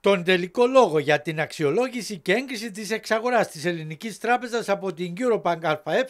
τον τελικό λόγο για την αξιολόγηση και έγκριση της εξαγοράς της Ελληνικής Τράπεζας από την Eurobank ΑΕ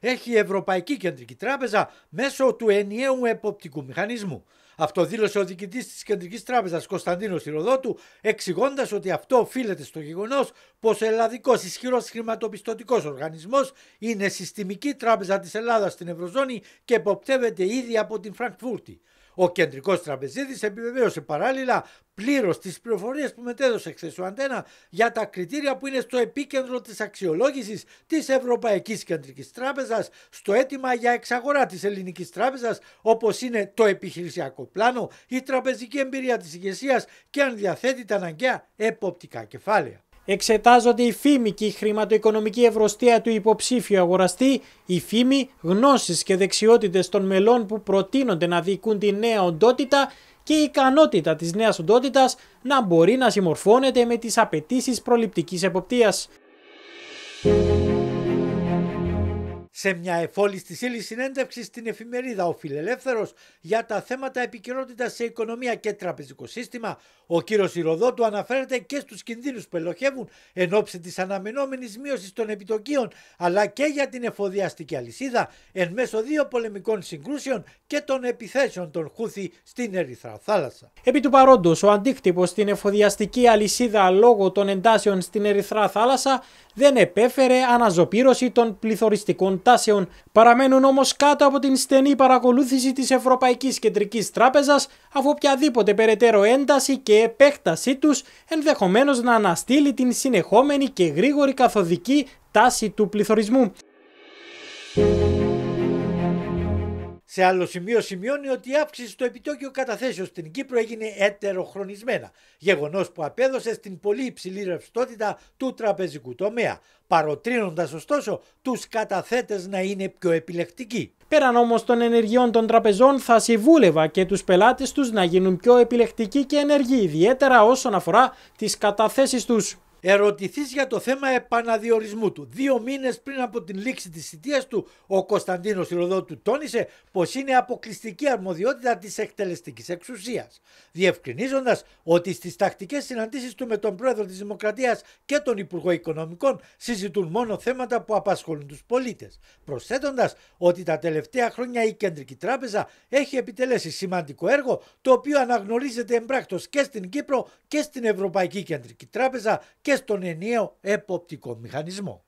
έχει η Ευρωπαϊκή Κεντρική Τράπεζα μέσω του ενιαίου εποπτικού μηχανισμού. Αυτό δήλωσε ο διοικητής της Κεντρικής Τράπεζας Κωνσταντίνος Ηροδότου, εξηγώντας ότι αυτό οφείλεται στο γεγονός πως ο ελλαδικός ισχυρός χρηματοπιστωτικός οργανισμός είναι συστημική τράπεζα της Ελλάδας στην Ευρωζώνη και εποπτεύεται ήδη από την Φραγκφούρτη. Ο κεντρικός τραπεζίτης επιβεβαίωσε παράλληλα πλήρως τις πληροφορίες που μετέδωσε χθες ο Αντένα για τα κριτήρια που είναι στο επίκεντρο της αξιολόγησης της Ευρωπαϊκής Κεντρικής Τράπεζας στο αίτημα για εξαγορά της Ελληνικής Τράπεζας, όπως είναι το επιχειρησιακό πλάνο, η τραπεζική εμπειρία της ηγεσίας και αν διαθέτει τα αναγκαία εποπτικά κεφάλαια εξετάζονται η φήμη και η χρηματοοικονομική ευρωστία του υποψήφιου αγοραστή, η φήμη, γνώσεις και δεξιότητες των μελών που προτείνονται να διοικούν τη νέα οντότητα και η ικανότητα της νέας οντότητας να μπορεί να συμμορφώνεται με τις απαιτήσεις προληπτικής εποπτείας. σε μια εφόλιστη ύλη συνέντευξη στην εφημερίδα Ο Φιλελεύθερος για τα θέματα επικαιρότητας σε οικονομία και τραπεζικό σύστημα, ο κύριος Ηροδότου αναφέρεται και στους κινδύνους που ελοχεύουν εν ώψη της αναμενόμενης μείωσης των επιτοκίων αλλά και για την εφοδιαστική αλυσίδα εν μέσω δύο πολεμικών συγκρούσεων και των επιθέσεων των Χούθη στην Ερυθρά Θάλασσα. Επί του παρόντος, ο αντίκτυπος στην εφοδιαστική αλυσίδα λόγω των εντάσεων στην Ερυθρά Θάλασσα δεν επέφερε αναζωπήρωση των πληθωριστικών τάσεων. Παραμένουν όμως κάτω από την στενή παρακολούθηση της Ευρωπαϊκής Κεντρικής Τράπεζας, αφού οποιαδήποτε περαιτέρω ένταση και επέκτασή τους ενδεχομένως να αναστείλει την συνεχόμενη και γρήγορη καθοδική τάση του πληθωρισμού. Σε άλλο σημείο σημειώνει ότι η αύξηση στο επιτόκιο καταθέσεως στην Κύπρο έγινε ετεροχρονισμένα, γεγονός που απέδωσε στην πολύ υψηλή ρευστότητα του τραπεζικού τομέα, παροτρύνοντας ωστόσο τους καταθέτες να είναι πιο επιλεκτικοί. Πέραν όμως των ενεργειών των τραπεζών θα συμβούλευα και τους πελάτες τους να γίνουν πιο επιλεκτικοί και ενεργοί, ιδιαίτερα όσον αφορά τις καταθέσεις τους ερωτηθείς για το θέμα επαναδιορισμού του. Δύο μήνες πριν από την λήξη της θητείας του, ο Κωνσταντίνος Ιλοδότου τόνισε πως είναι αποκλειστική αρμοδιότητα της εκτελεστικής εξουσίας, διευκρινίζοντας ότι στις τακτικές συναντήσεις του με τον Πρόεδρο της Δημοκρατίας και τον Υπουργό Οικονομικών συζητούν μόνο θέματα που απασχολούν τους πολίτες, προσθέτοντας ότι τα τελευταία χρόνια η Κεντρική Τράπεζα έχει επιτελέσει σημαντικό έργο το οποίο αναγνωρίζεται εμπράκτος και στην Κύπρο και στην Ευρωπαϊκή Κεντρική Τράπεζα και και στον ενιαίο εποπτικό μηχανισμό.